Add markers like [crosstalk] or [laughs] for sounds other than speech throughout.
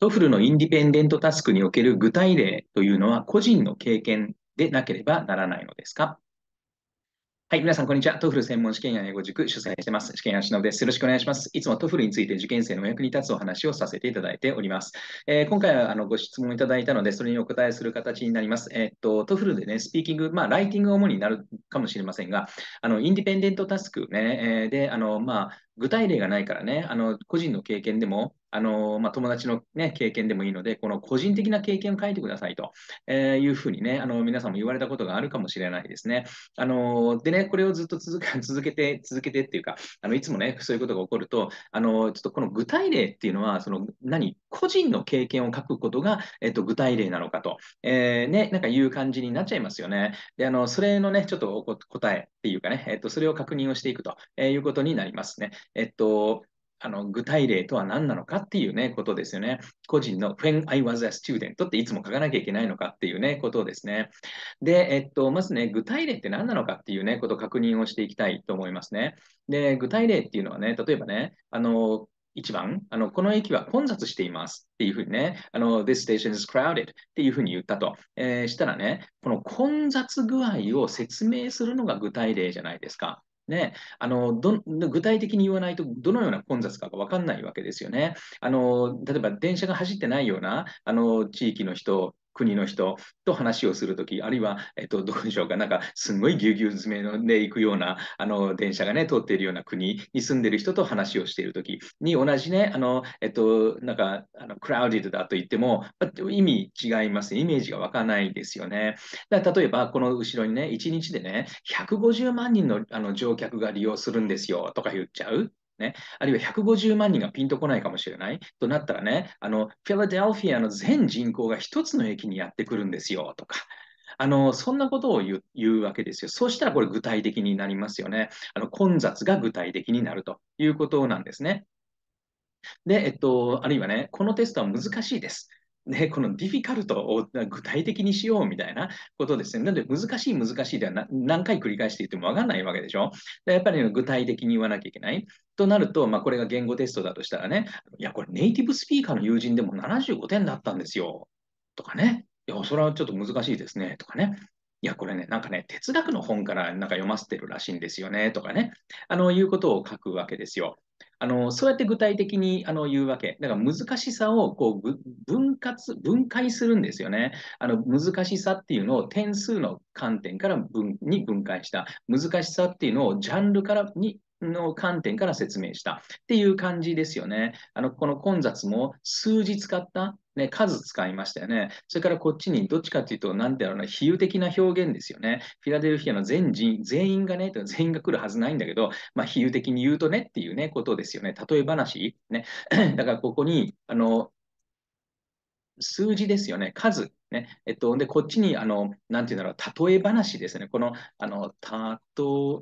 トフルのインディペンデントタスクにおける具体例というのは個人の経験でなければならないのですかはい、皆さん、こんにちは。トフル専門試験や英語塾主催してます。試験やしのです。よろしくお願いします。いつもトフルについて受験生のお役に立つお話をさせていただいております。えー、今回はあのご質問いただいたので、それにお答えする形になります。えー、っと、トフルでね、スピーキング、まあ、ライティングを主になるかもしれませんが、あの、インディペンデントタスクね、えー、で、あの、まあ、具体例がないからね、あの個人の経験でもあの、まあ、友達の、ね、経験でもいいので、この個人的な経験を書いてくださいと、えいうふうにね、あの皆さんも言われたことがあるかもしれないですね。あのでね、これをずっと [laughs] 続けて、続けてっていうか、あのいつもね、そういうことが起こると、あのちょっとこの具体例っていうのは、その何、個人の経験を書くことが、えっと、具体例なのかと、えー、ね、なんかいう感じになっちゃいますよね。で、あのそれのね、ちょっと答えっていうかね、えっと、それを確認をしていくということになりますね。えっとあの具体例とは何なのかっていうね、ことですよね。個人の When I was a student っていつも書かなきゃいけないのかっていうね、ことですね。で、えっと、まずね、具体例って何なのかっていうね、ことを確認をしていきたいと思いますね。で、具体例っていうのはね、例えばね、あの、1番あの、この駅は混雑していますっていうふうにね、あの This station is crowded っていうふうに言ったと、えー、したらね、この混雑具合を説明するのが具体例じゃないですか。ね、あのど具体的に言わないと、どのような混雑かが分かんないわけですよね。あの例えば、電車が走ってないようなあの地域の人国の人と話をするとき、あるいは、えっと、どうでしょうか、なんか、すごいぎゅうぎゅう詰めで行くような、あの、電車がね、通っているような国に住んでる人と話をしているときに、同じね、あの、えっと、なんか、あのクラウディドだと言っても、意味違います。イメージが湧かないですよね。だ例えば、この後ろにね、1日でね、150万人のあの乗客が利用するんですよとか言っちゃうね、あるいは150万人がピンとこないかもしれないとなったらね、あの、フィラデルフィアの全人口が一つの駅にやってくるんですよとか、あの、そんなことを言うわけですよ。そうしたらこれ具体的になりますよね。あの、混雑が具体的になるということなんですね。で、えっと、あるいはね、このテストは難しいです。で、このディフィカルトを具体的にしようみたいなことですね。なので、難しい、難しいでは何回繰り返していても分かんないわけでしょ。やっぱり具体的に言わなきゃいけない。となると、まあ、これが言語テストだとしたらね、いや、これネイティブスピーカーの友人でも75点だったんですよ。とかね、いや、それはちょっと難しいですね。とかね、いや、これね、なんかね、哲学の本からなんか読ませてるらしいんですよね、とかね、あの、いうことを書くわけですよ。あの、そうやって具体的にあの言うわけ。だから難しさをこう分割、分解するんですよね。あの、難しさっていうのを点数の観点から分に分解した。難しさっていうのをジャンルからにの観点から説明したっていう感じですよね。あの、この混雑も数字使ったね、数使いましたよね。それからこっちにどっちかっていうと、なんていうの比喩的な表現ですよね。フィラデルフィアの全人、全員がね、全員が来るはずないんだけど、まあ、比喩的に言うとねっていうね、ことですよね。例え話。ね。[clears throat] だからここに、あの、数字ですよね。数。ね。えっと、で、こっちに、あの、なんていうんだろう、例え話ですね。この、あの、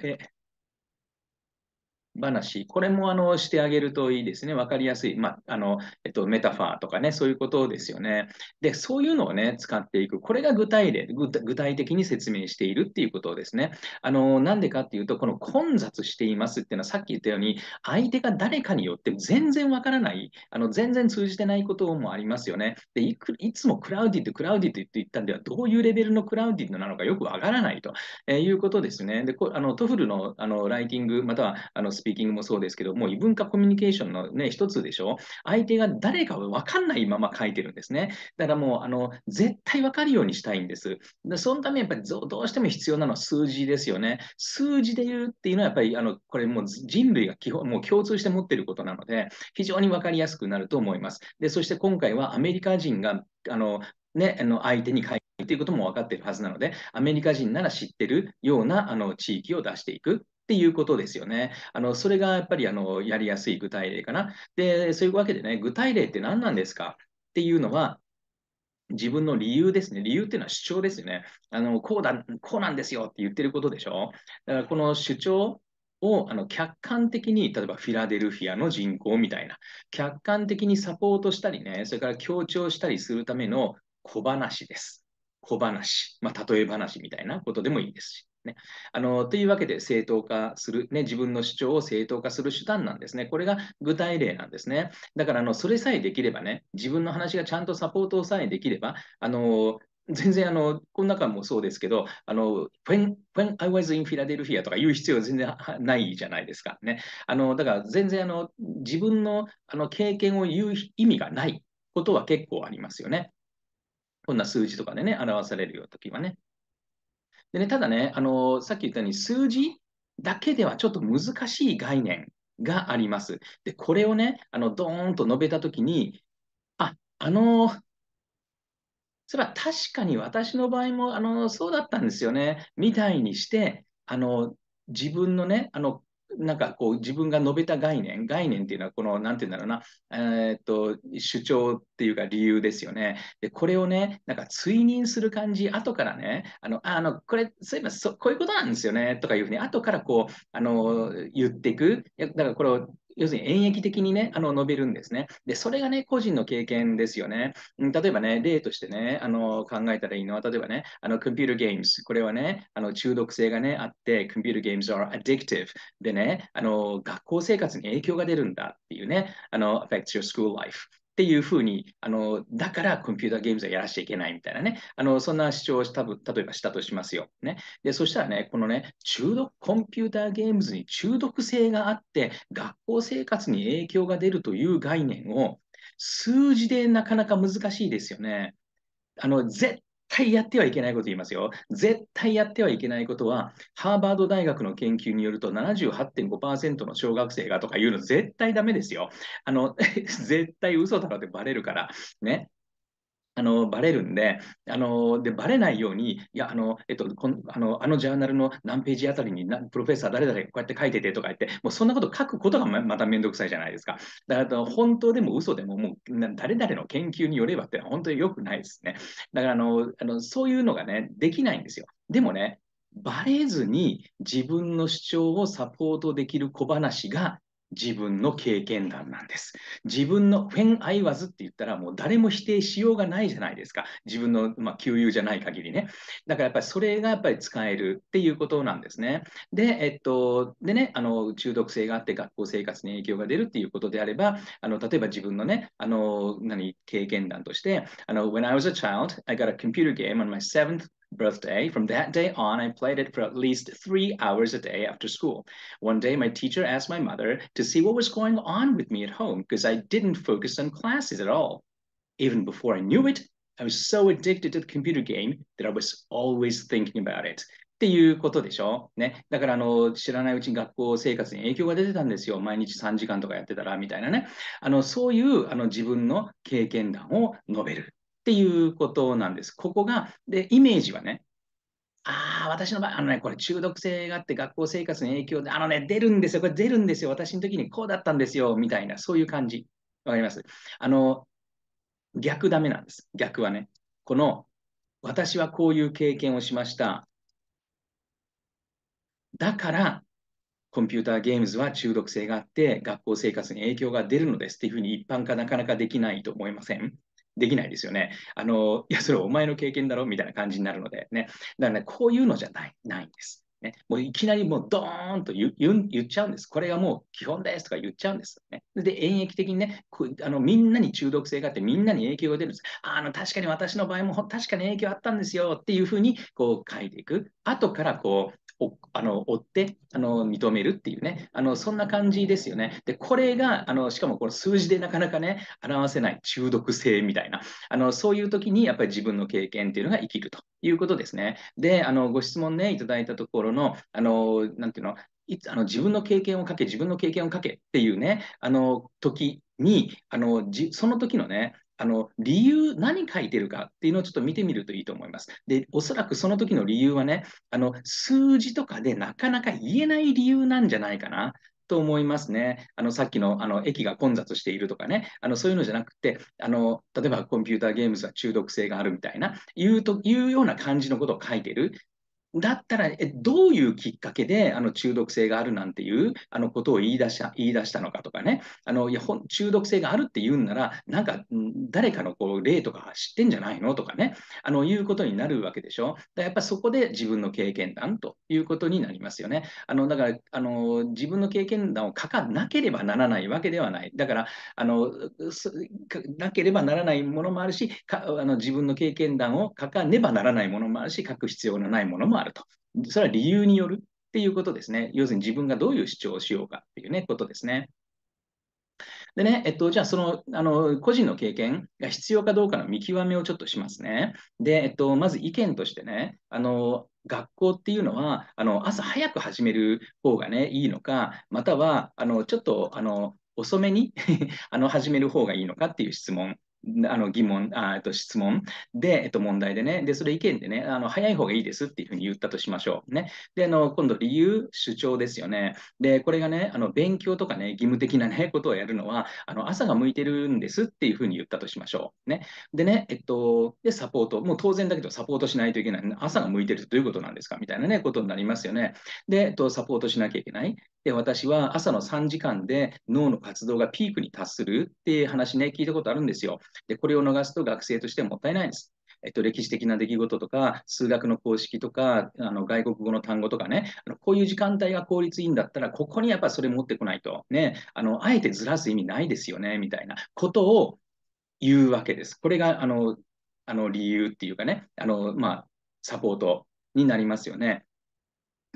例え、話、これもあのしてあげるといいですね、分かりやすい、まあのえっと、メタファーとかね、そういうことですよね。で、そういうのをね、使っていく、これが具体例、具体的に説明しているっていうことですね。あのなんでかっていうと、この混雑していますっていうのは、さっき言ったように、相手が誰かによって全然分からない、あの全然通じてないこともありますよね。でいくいつもクラウディっド、クラウディドって言ったんでは、どういうレベルのクラウディッドなのかよく分からないと、えー、いうことですね。でこあのトフルのあのライティング、またはあのスピーキングもそうですけど、もう異文化コミュニケーションのね、一つでしょ相手が誰かわかんないまま書いてるんですね。だからもう、あの、絶対わかるようにしたいんです。でそのため、やっぱりどうしても必要なのは数字ですよね。数字で言うっていうのは、やっぱり、あの、これもう人類が基本、もう共通して持ってることなので、非常にわかりやすくなると思います。で、そして今回はアメリカ人が、あの、ね、あの相手に書いているということも分かっているはずなので、アメリカ人なら知ってるようなあの地域を出していくっていうことですよね。あのそれがやっぱりあのやりやすい具体例かな。で、そういうわけでね、具体例って何なんですかっていうのは、自分の理由ですね。理由っていうのは主張ですよね。あのこうだ、こうなんですよって言ってることでしょ。だからこの主張をあの客観的に、例えばフィラデルフィアの人口みたいな、客観的にサポートしたりね、それから強調したりするための小話です。小話、まあ、例え話みたいなことでもいいですし。ね。あのというわけで正当化する、ね、自分の主張を正当化する手段なんですね。これが具体例なんですね。だからあのそれさえできればね、自分の話がちゃんとサポートさえできれば、あの全然あの、この中もそうですけど、あの、When, when I was in Philadelphia とか言う必要は全然ないじゃないですかね。あの、だから全然あの、自分のあの経験を言う意味がないことは結構ありますよね。こんな数字とかでね、表されるような時はね。でね、ただね、あのさっき言ったように数字だけではちょっと難しい概念があります。で、これをね、あのドーンと述べたときに、あ、あのそれは確かに私の場合も、あのそうだったんですよね、みたいにして、あの自分のね、あのなんかこう自分が述べた概念、概念っていうのはこの、何て言うんだろうな、えー、っと、主張っていうか理由ですよね。で、これをね、なんか追認する感じ、後からね、あの、あの、これ、そういえばそこういうことなんですよね、とかいうふうに、後からこう、あの、言っていく。だからこれを要するに演疫的にね、あの述べるんですね。で、それがね、個人の経験ですよね。例えばね、例としてね、あの考えたらいいのは、例えばね、あのコンピューターゲームズ、これはね、あの中毒性がね、あって、コンピューターゲームズ are addictive でね、あの学校生活に影響が出るんだっていうね、あの affects your school life っていうふうに、あの、だからコンピューターゲームズはやらしちゃいけないみたいなね、あの、そんな主張をした例えばしたとしますよ。ね。で、そしたらね、このね、中毒、コンピューターゲームズに中毒性があって、学校生活に影響が出るという概念を、数字でなかなか難しいですよね。あの、絶対やってはいけないこと言いますよ。絶対やってはいけないことは、ハーバード大学の研究によると78.5%の小学生がとか言うの絶対ダメですよ。あの、[laughs] 絶対嘘だろってバレるから。ね。あのバレるんで、あのでバレないように、いや、あの、えっと、こんあのあのジャーナルの何ページあたりにプロフェッサー誰々こうやって書いててとか言って、もうそんなこと書くことがまた面倒くさいじゃないですか。だから本当でも嘘でも、もう誰々の研究によればって本当に良くないですね。だからあのあの、そういうのがね、できないんですよ。でもね、バレずに自分の主張をサポートできる小話が自分の経験談なんです。自分の When I was って言ったらもう誰も否定しようがないじゃないですか。自分の、まあ、給油じゃない限りね。だからやっぱりそれがやっぱり使えるっていうことなんですね。で、えっと、でね、あの、中毒性があって学校生活に影響が出るっていうことであれば、あの、例えば自分のね、あの、何、経験談として、あの、When I was a child, I got a computer game on my seventh birthday. From that day on, I played it for at least three hours a day after school. One day, my teacher asked my mother to see what was going on with me at home because I didn't focus on classes at all. Even before I knew it, I was so addicted to the computer game that I was always thinking about it. っていうことでしょね。だから、あの、知らないうちに学校生活に影響が出てたんですよ。毎日3時間とかやってたら、みたいなね。あの、そういう、あの、自分の経験談を述べる。っていうことなんです。ここが、で、イメージはね、ああ、私の場合、あのね、これ中毒性があって学校生活の影響で、あのね、出るんですよ、これ出るんですよ、私の時にこうだったんですよ、みたいな、そういう感じ。わかりますあの、逆ダメなんです。逆はね。この、私はこういう経験をしました。だから、コンピューターゲームズは中毒性があって、学校生活に影響が出るのですっていうふうに一般化なかなかできないと思いませんできないですよね。あの、いや、それお前の経験だろみたいな感じになるのでね。だからね、こういうのじゃない、ないんです。ね、もういきなりもうドーンと言っちゃうんです。これがもう基本ですとか言っちゃうんです。ね、で、演疫的にねあの、みんなに中毒性があってみんなに影響が出るんです。あの確かに私の場合も確かに影響あったんですよっていうふうにこう書いていく。後からこうおあの追ってあの認めるっていうねあの、そんな感じですよね。で、これがあのしかもこの数字でなかなかね、表せない中毒性みたいな、あのそういう時にやっぱり自分の経験っていうのが生きるということですね。で、あのご質問ね、いただいたところの、あのなんていうの、いつあの自分の経験をかけ、自分の経験をかけっていうね、あの時にあのじ、その時のね、あの理由、何書いてるかっていうのをちょっと見てみるといいと思います。で、おそらくその時の理由はね、あの数字とかでなかなか言えない理由なんじゃないかな。と思いますね。あのさっきのあの駅が混雑しているとかね、あのそういうのじゃなくてあの、例えばコンピューターゲームズは中毒性があるみたいな、いうというような感じのことを書いてるだったら、えどういうきっかけであの中毒性があるなんていうあのことを言い出した言い出したのかとかねあのいやほ中毒性があるって言うんなら、なんか誰かのこう例とか知ってんじゃないのとかねあの、いうことになるわけでしょ。だやっぱそこで自分の経験談ということになりますよね。あのだからあの、自分の経験談を書かなければならないわけではない。だからあのなければならないものもあるし、かあの自分の経験談を書かねばならないものもあるし、書く必要のないものももあると。それは理由によるっていうことですね。要するに自分がどういう主張をしようかっていうね、ことですね。でね、えっと、じゃあ、その、あの、個人の経験が必要かどうかの見極めをちょっとしますね。で、えっと、まず意見としてね、あの、学校っていうのは、あの、朝早く始める方がね、いいのか、または、あの、ちょっと、あの、遅めに [laughs] あの始める方がいいのかっていう質問あの疑問、あえっと、質問で、えっと、問題でね、で、それ意見でね、あの早い方がいいですっていうふうに言ったとしましょう。ね。で、あの今度、理由、主張ですよね。で、これがね、あの勉強とかね、義務的なね、[laughs] ことをやるのは、あの朝が向いてるんですっていうふうに言ったとしましょう。ね。でね、えっと、で、サポート、もう当然だけど、サポートしないといけない。朝が向いてるとどういうことなんですかみたいなね、ことになりますよね。で、えっと、サポートしなきゃいけない。で、私は朝の3時間で脳の活動がピークに達するっていう話ね、聞いたことあるんですよ。で、これを逃すと学生としてはもったいないです。えっと、歴史的な出来事とか、数学の公式とか、あの外国語の単語とかね、あのこういう時間帯が効率いいんだったら、ここにやっぱそれ持ってこないと、ね、あのあえてずらす意味ないですよね、みたいなことを言うわけです。これがあのあの理由っていうかね、あのまあ、サポートになりますよね。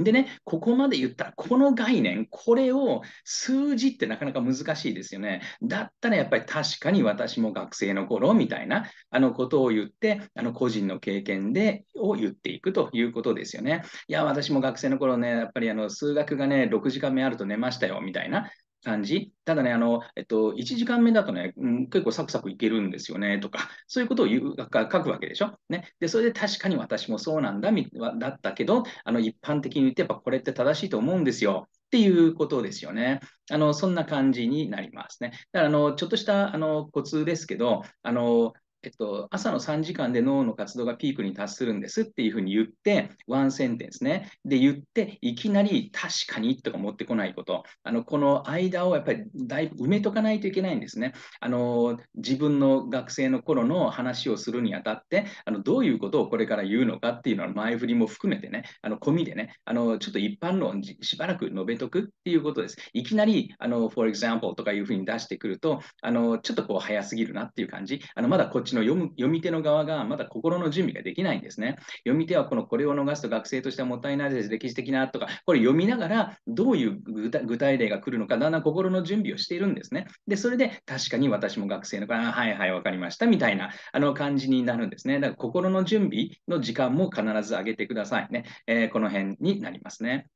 でね、ここまで言ったら、この概念、これを数字ってなかなか難しいですよね。だったらやっぱり確かに私も学生の頃みたいなあのことを言って、あの個人の経験でを言っていくということですよね。いや、私も学生の頃ね、やっぱりあの数学がね、6時間目あると寝ましたよみたいな感じ。ただね、あの、えっと、1時間目だとね、うん、結構サクサクいけるんですよね、とか、[laughs] そういうことを言う書くわけでしょ。ね。で、それで確かに私もそうなんだ、だったけど、あの、一般的に言ってやっぱこれって正しいと思うんですよ。っていうことですよね。あの、そんな感じになりますね。だから、あの、ちょっとした、あの、コツですけど、あの、えっと、朝の3時間で脳の活動がピークに達するんですっていうふうに言って、ワンセンテンスね。で、言って、いきなり確かにとか持ってこないこと。あの、この間をやっぱりだいぶ埋めとかないといけないんですね。あの、自分の学生の頃の話をするにあたって、あの、どういうことをこれから言うのかっていうのは前振りも含めてね、あの、込みでね、あの、ちょっと一般論しばらく述べとくっていうことです。いきなり、あの、for example とかいうふうに出してくると、あの、ちょっとこう早すぎるなっていう感じ。あの、まだこっちちの読む読み手の側がまだ心の準備ができないんですね。読み手はこのこれを逃すと学生としてはもったいないです、歴史的なとか、これ読みながらどういう具体例が来るのか、だんだん心の準備をしているんですね。で、それで確かに私も学生のかはいはい、分かりましたみたいなあの感じになるんですね。だから心の準備の時間も必ず上げてくださいね。えー、この辺になりますね。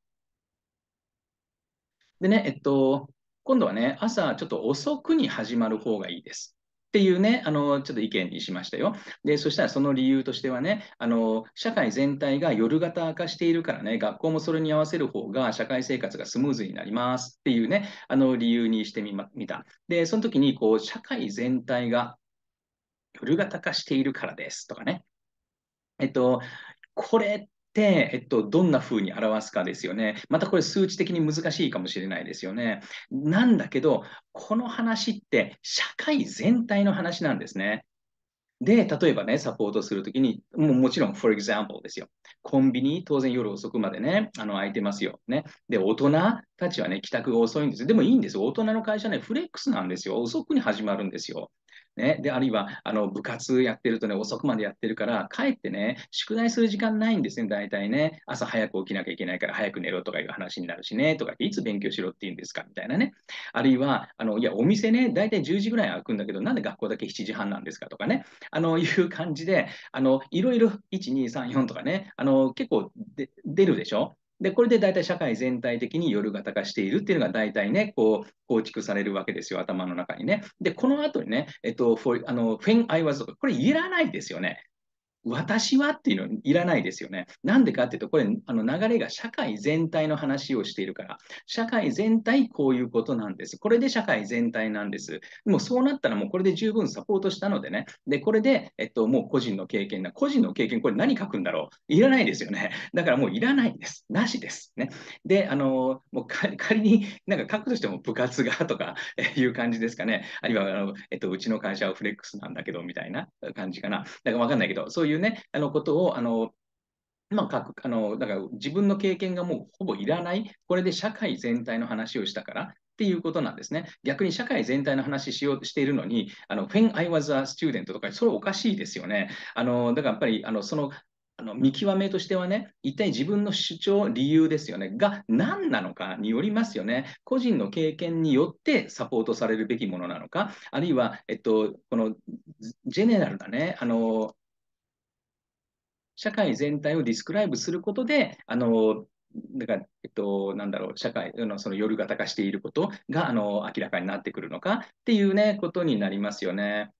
でね、えっと、今度はね、朝ちょっと遅くに始まる方がいいです。っていうね、あの、ちょっと意見にしましたよ。で、そしたらその理由としてはね、あの、社会全体が夜型化しているからね、学校もそれに合わせる方が社会生活がスムーズになりますっていうね、あの、理由にしてみま、見た。で、その時に、こう、社会全体が夜型化しているからですとかね。えっと、これ、えっと、どんな風に表すかですよね。またこれ数値的に難しいかもしれないですよね。なんだけど、この話って社会全体の話なんですね。で、例えばね、サポートするときに、ももちろん、for example ですよ。コンビニ、当然夜遅くまでね、あの空いてますよ。ね。で、大人たちはね、帰宅が遅いんですよ。でもいいんですよ。大人の会社ね、フレックスなんですよ。遅くに始まるんですよ。ね、であるいはあの部活やってるとね、遅くまでやってるから、かえってね、宿題する時間ないんですね、大体ね、朝早く起きなきゃいけないから早く寝ろとかいう話になるしね、とかって、いつ勉強しろって言うんですかみたいなね、あるいは、あのいや、お店ね、大体10時ぐらい開くんだけど、なんで学校だけ7時半なんですかとかね、あのいう感じで、あのいろいろ1、2、3、4とかね、あの結構出るでしょで、これで大体社会全体的に夜型化しているっていうのが大体ね、こう構築されるわけですよ、頭の中にね。で、この後にね、えっと、for, あの When I w a これいらないですよね。私はっていうのいらないですよね。なんでかっていうと、これ、あの流れが社会全体の話をしているから、社会全体こういうことなんです。これで社会全体なんです。もうそうなったらもうこれで十分サポートしたのでね。で、これで、えっと、もう個人の経験な。個人の経験、これ何書くんだろういらないですよね。だからもういらないんです。なしです。ね。で、あの、もう仮になんか書くとしても部活がとかいう感じですかね。あるいは、あの、えっと、うちの会社はフレックスなんだけどみたいな感じかな。だからわかんないけど、そういううね、あのことを、あの、まあ、あのだから自分の経験がもうほぼいらない、これで社会全体の話をしたから、っていうことなんですね。逆に社会全体の話しようとしているのに、あの、When I was a student とか、それおかしいですよね。あの、だからやっぱり、あの、その、あの見極めとしてはね、一体自分の主張、理由ですよね、が何なのかによりますよね。個人の経験によってサポートされるべきものなのか、あるいは、えっと、このジェネラルなね、あの、社会全体をディスクライブすることで、あの、だから、えっと、なんだろう、社会のその夜型化していることが、あの、明らかになってくるのかっていうね、ことになりますよね。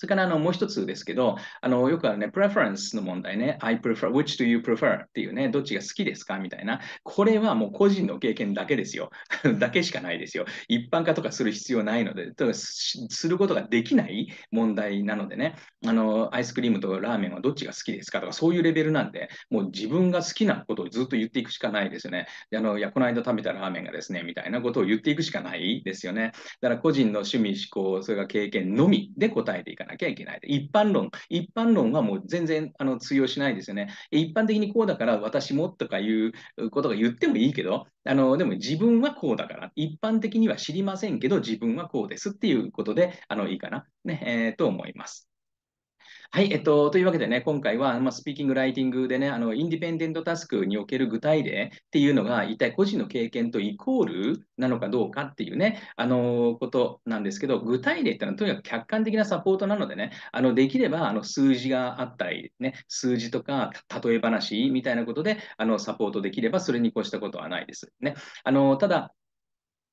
それからあのもう一つですけど、あのよくあるね、プレファレンスの問題ね、I prefer, which do you prefer? っていうね、どっちが好きですかみたいな。これはもう個人の経験だけですよ。[laughs] だけしかないですよ。一般化とかする必要ないので、とすることができない問題なのでね、あの、アイスクリームとラーメンはどっちが好きですかとか、そういうレベルなんで、もう自分が好きなことをずっと言っていくしかないですよね。あの、いや、この間食べたラーメンがですね、みたいなことを言っていくしかないですよね。だから個人の趣味、思考、それが経験のみで答えていかない。なきゃいけない。一般論、一般論はもう全然あの通用しないですよね。一般的にこうだから私もとかいうことが言ってもいいけど、あのでも自分はこうだから、一般的には知りませんけど、自分はこうですっていうことであのいいかな、ねえー、と思います。はい、えっと、というわけでね、今回は、まあ、スピーキング、ライティングでね、あの、インディペンデントタスクにおける具体例っていうのが、一体個人の経験とイコールなのかどうかっていうね、あのー、ことなんですけど、具体例ってのはとにかく客観的なサポートなのでね、あの、できれば、あの、数字があったり、ね、数字とか、例え話みたいなことで、あの、サポートできれば、それに越したことはないです。ね。あのー、ただ、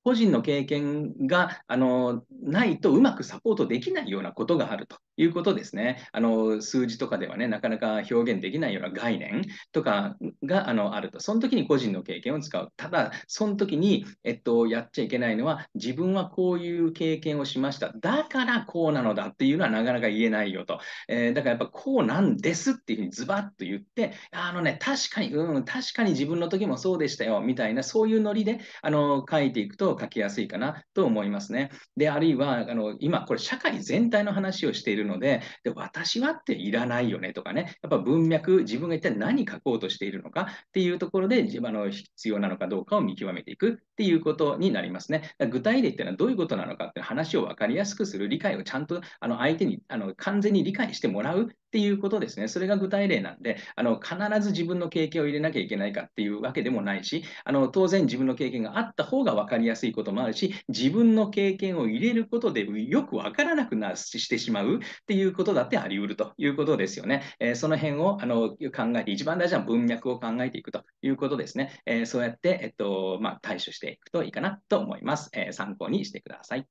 個人の経験があのないとうまくサポートできないようなことがあるということですね。あの、数字とかではね、なかなか表現できないような概念とかが、あの、あると。その時に個人の経験を使う。ただ、その時に、えっと、やっちゃいけないのは、自分はこういう経験をしました。だからこうなのだっていうのはなかなか言えないよと。えー、だからやっぱこうなんですっていうふうにズバッと言って、あのね、確かに、うん、確かに自分の時もそうでしたよ、みたいな、そういうノリで、あの、書いていくと書きやすいかなと思いますね。で、あるいは、あの、今、これ社会全体の話をしているるので、で私はっていらないよねとかね、やっぱ文脈、自分が一体何書こうとしているのかっていうところで、自分の必要なのかどうかを見極めていくっていうことになりますね。具体例っていうのはどういうことなのかって話を分かりやすくする、理解をちゃんとあの相手にあの完全に理解してもらうっっていうことですね。それが具体例なんで、あの必ず自分の経験を入れなきゃいけないかっていうわけでもないし、あの当然自分の経験があった方が分かりやすいこともあるし、自分の経験を入れることでよく分からなくなしてしまうっていうことだってあり得るということですよね。えー、その辺をあの考えて、一番大事な文脈を考えていくということですね。えー、そうやって、えっとまあ、対処していくといいかなと思います。えー、参考にしてください。